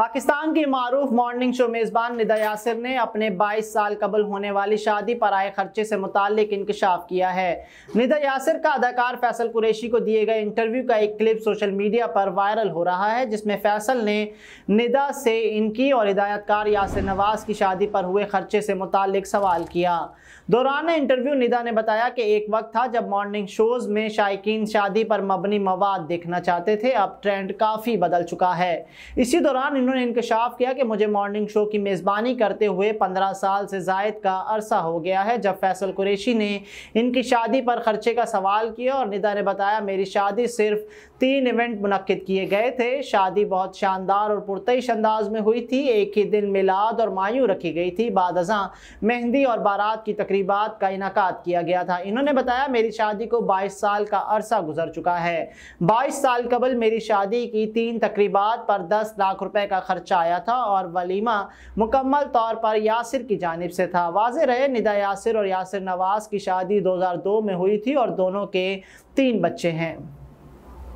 पाकिस्तान के मारूफ morning show मेज़बान निदा यासिर ने अपने 22 साल कबल होने वाली शादी पर आए खर्चे से मुतालिक इंकशाफ किया है निदा यासिर का अदाकार फैसल कुरैशी को दिए गए इंटरव्यू का एक क्लिप सोशल मीडिया पर वायरल हो रहा है जिसमें फैसल ने निदा से इनकी और हिदायतकार यासिर नवाज की शादी पर हुए खर्चे से मुतक सवाल किया दौरान इंटरव्यू निदा ने बताया कि एक वक्त था जब मॉर्निंग शोज़ में शायकीन शादी पर मबनी मवाद देखना चाहते थे अब ट्रेंड काफ़ी बदल चुका है इसी दौरान उन्होंने इंकशाफ किया कि मुझे मॉर्निंग शो की मेज़बानी करते हुए पंद्रह साल से जायद का अरसा हो गया है जब फैसल कुरेशी ने इनकी शादी पर खर्चे का सवाल किया और निदा ने बताया मेरी शादी सिर्फ तीन इवेंट मुनद किए गए थे शादी बहुत शानदार और पुरतश अंदाज में हुई थी एक ही दिन मिलाद और मायू रखी गई थी बाद अजा मेहंदी और बारात की तकरीबा का इनका किया गया था इन्होंने बताया मेरी शादी को बाईस साल का अरसा गुजर चुका है बाईस साल कबल मेरी शादी की तीन तकरीबा पर दस लाख रुपए का खर्चा आया था और वलीमा मुकम्मल तौर पर यासिर की जानब से था वाज रहे निदा यासिर और यासिर नवाज़ की शादी 2002 में हुई थी और दोनों के तीन बच्चे हैं